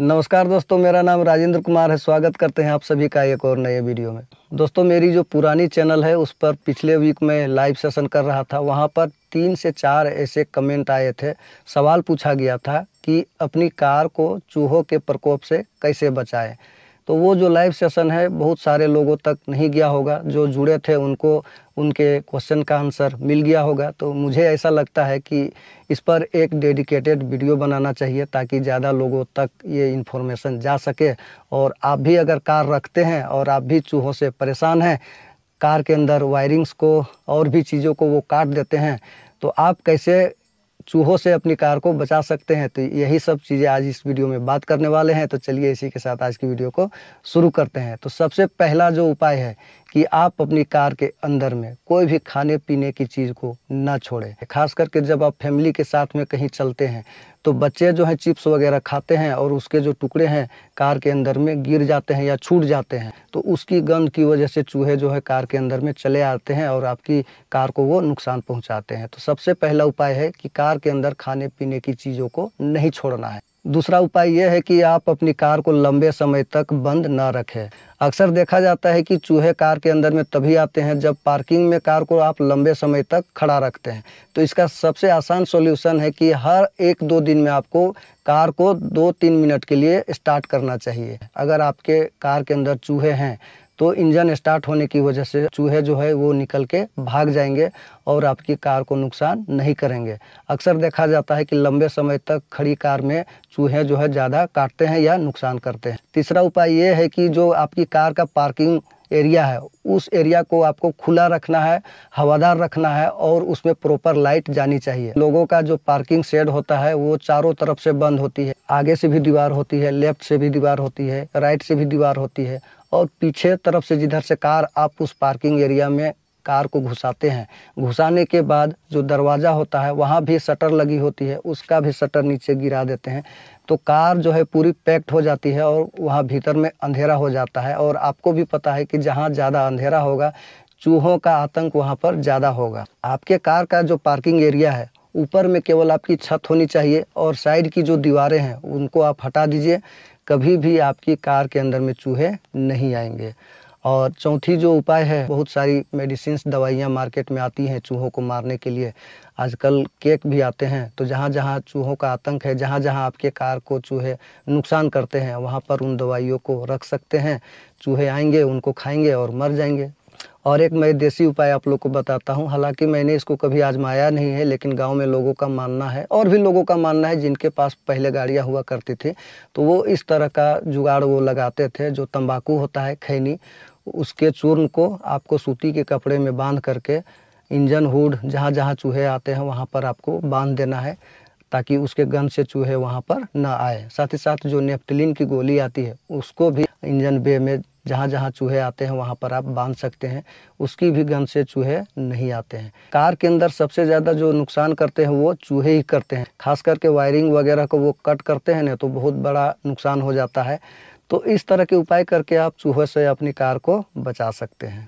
नमस्कार दोस्तों मेरा नाम राजेंद्र कुमार है स्वागत करते हैं आप सभी का एक और नए वीडियो में दोस्तों मेरी जो पुरानी चैनल है उस पर पिछले वीक में लाइव सेशन कर रहा था वहाँ पर तीन से चार ऐसे कमेंट आए थे सवाल पूछा गया था कि अपनी कार को चूहों के प्रकोप से कैसे बचाएं तो वो जो लाइव सेशन है बहुत सारे लोगों तक नहीं गया होगा जो जुड़े थे उनको उनके क्वेश्चन का आंसर मिल गया होगा तो मुझे ऐसा लगता है कि इस पर एक डेडिकेटेड वीडियो बनाना चाहिए ताकि ज़्यादा लोगों तक ये इन्फॉर्मेशन जा सके और आप भी अगर कार रखते हैं और आप भी चूहों से परेशान हैं कार के अंदर वायरिंग्स को और भी चीज़ों को वो काट देते हैं तो आप कैसे चूहों से अपनी कार को बचा सकते हैं तो यही सब चीज़ें आज इस वीडियो में बात करने वाले हैं तो चलिए इसी के साथ आज की वीडियो को शुरू करते हैं तो सबसे पहला जो उपाय है कि आप अपनी कार के अंदर में कोई भी खाने पीने की चीज़ को ना छोड़ें खास करके जब आप फैमिली के साथ में कहीं चलते हैं तो बच्चे जो हैं चिप्स वगैरह खाते हैं और उसके जो टुकड़े हैं कार के अंदर में गिर जाते हैं या छूट जाते हैं तो उसकी गंध की वजह से चूहे जो है कार के अंदर में चले आते हैं और आपकी कार को वो नुकसान पहुंचाते हैं तो सबसे पहला उपाय है कि कार के अंदर खाने पीने की चीज़ों को नहीं छोड़ना है दूसरा उपाय यह है कि आप अपनी कार को लंबे समय तक बंद ना रखें अक्सर देखा जाता है कि चूहे कार के अंदर में तभी आते हैं जब पार्किंग में कार को आप लंबे समय तक खड़ा रखते हैं तो इसका सबसे आसान सॉल्यूशन है कि हर एक दो दिन में आपको कार को दो तीन मिनट के लिए स्टार्ट करना चाहिए अगर आपके कार के अंदर चूहे हैं तो इंजन स्टार्ट होने की वजह से चूहे जो है वो निकल के भाग जाएंगे और आपकी कार को नुकसान नहीं करेंगे अक्सर देखा जाता है कि लंबे समय तक खड़ी कार में चूहे जो है ज़्यादा काटते हैं या नुकसान करते हैं तीसरा उपाय ये है कि जो आपकी कार का पार्किंग एरिया है उस एरिया को आपको खुला रखना है हवादार रखना है और उसमें प्रॉपर लाइट जानी चाहिए लोगों का जो पार्किंग शेड होता है वो चारों तरफ से बंद होती है आगे से भी दीवार होती है लेफ्ट से भी दीवार होती है राइट से भी दीवार होती है और पीछे तरफ से जिधर से कार आप उस पार्किंग एरिया में कार को घुसाते हैं घुसाने के बाद जो दरवाज़ा होता है वहाँ भी शटर लगी होती है उसका भी शटर नीचे गिरा देते हैं तो कार जो है पूरी पैक्ड हो जाती है और वहाँ भीतर में अंधेरा हो जाता है और आपको भी पता है कि जहाँ ज़्यादा अंधेरा होगा चूहों का आतंक वहाँ पर ज़्यादा होगा आपके कार का जो पार्किंग एरिया है ऊपर में केवल आपकी छत होनी चाहिए और साइड की जो दीवारें हैं उनको आप हटा दीजिए कभी भी आपकी कार के अंदर में चूहे नहीं आएंगे और चौथी जो उपाय है बहुत सारी मेडिसिन दवाइयाँ मार्केट में आती हैं चूहों को मारने के लिए आजकल केक भी आते हैं तो जहाँ जहाँ चूहों का आतंक है जहाँ जहाँ आपके कार को चूहे नुकसान करते हैं वहाँ पर उन दवाइयों को रख सकते हैं चूहे आएंगे उनको खाएंगे और मर जाएंगे और एक मैं देसी उपाय आप लोग को बताता हूँ हालांकि मैंने इसको कभी आजमाया नहीं है लेकिन गांव में लोगों का मानना है और भी लोगों का मानना है जिनके पास पहले गाड़ियाँ हुआ करती थी तो वो इस तरह का जुगाड़ वो लगाते थे जो तंबाकू होता है खैनी उसके चूर्ण को आपको सूती के कपड़े में बांध करके इंजन हुड जहाँ जहाँ चूहे आते हैं वहाँ पर आपको बांध देना है ताकि उसके गंध से चूहे वहाँ पर ना आए साथ ही साथ जो नेफ्टलिन की गोली आती है उसको भी इंजन बे में जहाँ जहाँ चूहे आते हैं वहाँ पर आप बांध सकते हैं उसकी भी गंध से चूहे नहीं आते हैं कार के अंदर सबसे ज़्यादा जो नुकसान करते हैं वो चूहे ही करते हैं खास करके वायरिंग वगैरह को वो कट करते हैं ना तो बहुत बड़ा नुकसान हो जाता है तो इस तरह के उपाय करके आप चूहे से अपनी कार को बचा सकते हैं